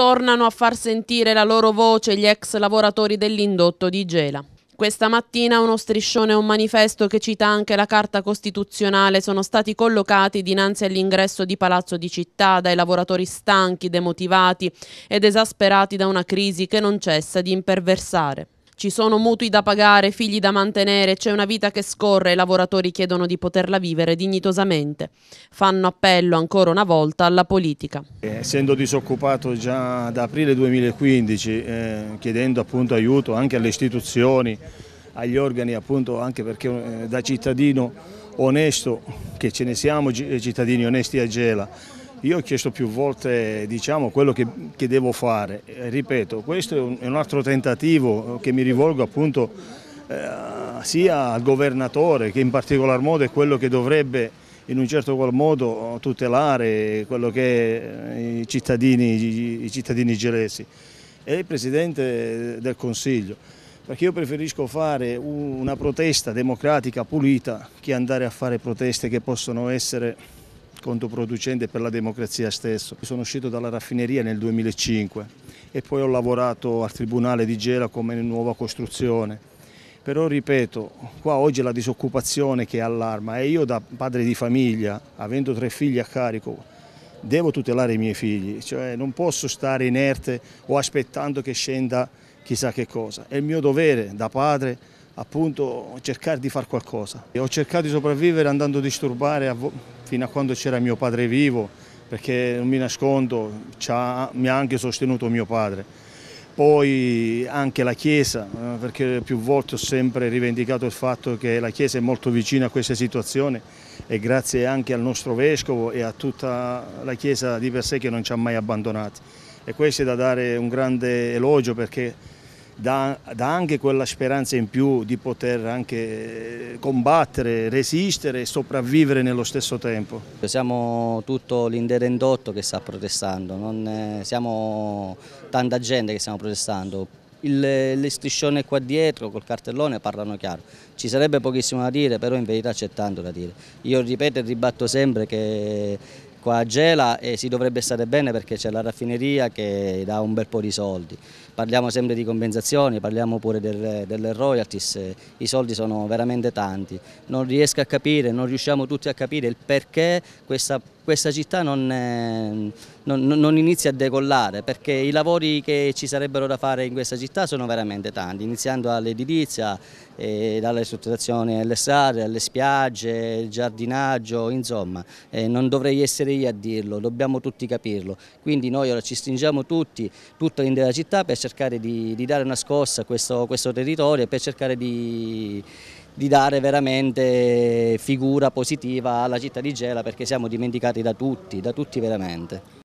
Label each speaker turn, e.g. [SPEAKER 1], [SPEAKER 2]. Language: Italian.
[SPEAKER 1] tornano a far sentire la loro voce gli ex lavoratori dell'indotto di Gela. Questa mattina uno striscione e un manifesto che cita anche la Carta Costituzionale sono stati collocati dinanzi all'ingresso di Palazzo di Città dai lavoratori stanchi, demotivati ed esasperati da una crisi che non cessa di imperversare. Ci sono mutui da pagare, figli da mantenere, c'è una vita che scorre e i lavoratori chiedono di poterla vivere dignitosamente. Fanno appello ancora una volta alla politica.
[SPEAKER 2] Eh, essendo disoccupato già da aprile 2015, eh, chiedendo appunto aiuto anche alle istituzioni, agli organi appunto anche perché eh, da cittadino onesto, che ce ne siamo cittadini onesti a Gela, io ho chiesto più volte diciamo, quello che, che, devo fare, eh, ripeto, questo è un, è un, altro tentativo eh, che mi rivolgo appunto eh, sia al governatore che in particolar modo è quello che dovrebbe in un certo qual modo eh, tutelare quello che è i cittadini, i cittadini gelesi e il Presidente del Consiglio perché io preferisco fare una protesta democratica pulita che andare a fare proteste che possono essere controproducente per la democrazia stessa. Sono uscito dalla raffineria nel 2005 e poi ho lavorato al Tribunale di Gela come nuova costruzione. Però ripeto, qua oggi è la disoccupazione che allarma e io da padre di famiglia, avendo tre figli a carico, devo tutelare i miei figli, cioè non posso stare inerte o aspettando che scenda chissà che cosa. È il mio dovere da padre appunto cercare di fare qualcosa. E ho cercato di sopravvivere andando a disturbare a fino a quando c'era mio padre vivo, perché non mi nascondo, ha, mi ha anche sostenuto mio padre. Poi anche la Chiesa, eh, perché più volte ho sempre rivendicato il fatto che la Chiesa è molto vicina a questa situazione e grazie anche al nostro Vescovo e a tutta la Chiesa di per sé che non ci ha mai abbandonati. E questo è da dare un grande elogio perché dà, dà, anche quella speranza in
[SPEAKER 3] più di poter anche combattere, resistere e sopravvivere nello stesso tempo. Siamo tutto l'intero indotto che sta protestando, non, eh, siamo tanta gente che stiamo protestando, il, le striscione qua dietro col cartellone parlano chiaro. Ci sarebbe pochissimo da dire, però in verità c'è tanto da dire. Io ripeto e ribatto sempre che qua a Gela e si dovrebbe stare bene perché c'è la raffineria che dà un bel po' di soldi. Parliamo sempre di compensazioni, parliamo pure delle, delle royalties, i soldi sono veramente tanti. Non riesco a capire, non riusciamo tutti a capire il perché questa questa città eh, non, non, non, inizia a decollare perché i lavori che ci sarebbero da fare in questa città sono veramente tanti, iniziando dall'edilizia, eh, dalle sottrazioni alle strade, alle spiagge, il giardinaggio, insomma, eh, non dovrei essere io a dirlo, dobbiamo tutti capirlo. Quindi noi ora ci stringiamo tutti, tutta l'intera città per cercare di, di, dare una scossa a questo, questo territorio e per cercare di di dare veramente figura positiva alla città di Gela perché siamo dimenticati da tutti, da tutti veramente.